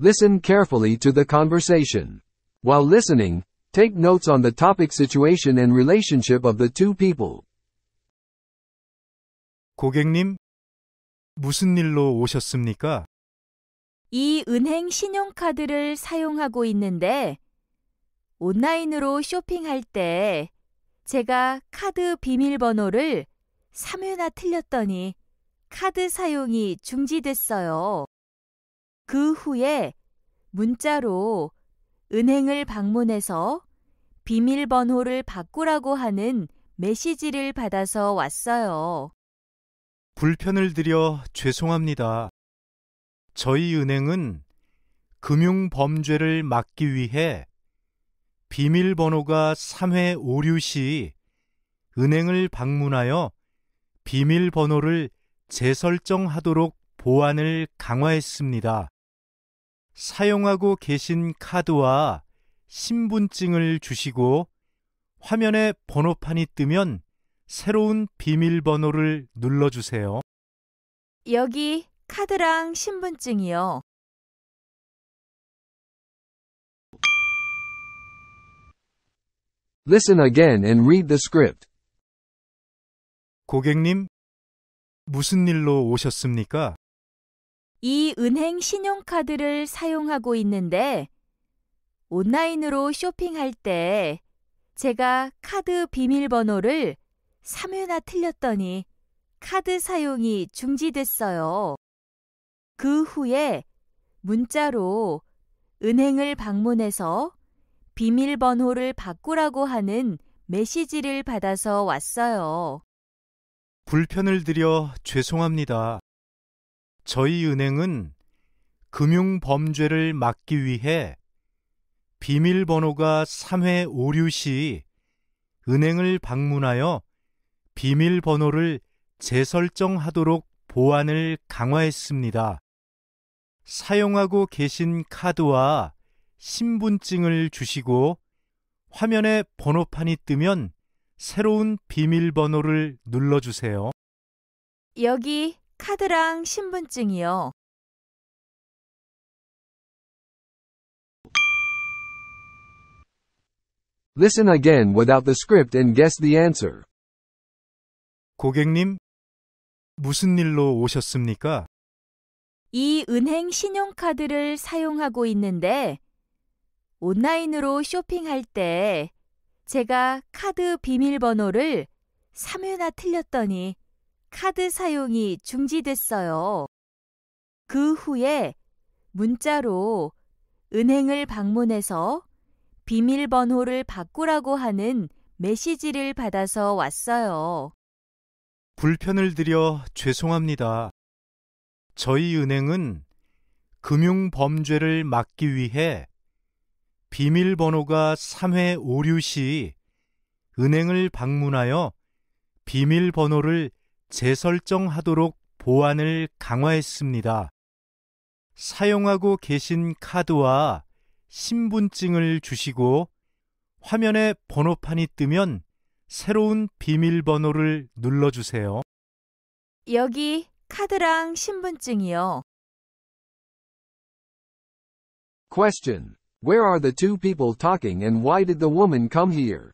Listen carefully to the conversation. While listening, take notes on the topic situation and relationship of the two people. 고객님, 무슨 일로 오셨습니까? 이 은행 신용카드를 사용하고 있는데 온라인으로 쇼핑할 때 제가 카드 비밀번호를 3회나 틀렸더니 카드 사용이 중지됐어요. 그 후에 문자로 은행을 방문해서 비밀번호를 바꾸라고 하는 메시지를 받아서 왔어요. 불편을 드려 죄송합니다. 저희 은행은 금융 범죄를 막기 위해 비밀번호가 3회 오류 시 은행을 방문하여 비밀번호를 재설정하도록 보안을 강화했습니다. 사용하고 계신 카드와 신분증을 주시고 화면에 번호판이 뜨면 새로운 비밀번호를 눌러주세요. 여기 카드랑 신분증이요. 고객님, 무슨 일로 오셨습니까? 이 은행 신용카드를 사용하고 있는데 온라인으로 쇼핑할 때 제가 카드 비밀번호를 3회나 틀렸더니 카드 사용이 중지됐어요. 그 후에 문자로 은행을 방문해서 비밀번호를 바꾸라고 하는 메시지를 받아서 왔어요. 불편을 드려 죄송합니다. 저희 은행은 금융 범죄를 막기 위해 비밀번호가 3회 오류 시 은행을 방문하여 비밀번호를 재설정하도록 보안을 강화했습니다. 사용하고 계신 카드와 신분증을 주시고 화면에 번호판이 뜨면 새로운 비밀번호를 눌러주세요. 여기 카드랑 신분증이요. l i again without the script and guess the answer. 고객님, 무슨 일로 오셨습니까? 이 은행 신용카드를 사용하고 있는데 온라인으로 쇼핑할 때 제가 카드 비밀번호를 3회나 틀렸더니 카드 사용이 중지됐어요. 그 후에 문자로 은행을 방문해서 비밀번호를 바꾸라고 하는 메시지를 받아서 왔어요. 불편을 드려 죄송합니다. 저희 은행은 금융 범죄를 막기 위해 비밀번호가 3회 오류 시 은행을 방문하여 비밀번호를 재설정하도록 보안을 강화했습니다. 사용하고 계신 카드와 신분증을 주시고 화면에 번호판이 뜨면 새로운 비밀번호를 눌러주세요. 여기 카드랑 신분증이요. Question. Where are the two people talking and why did the woman come here?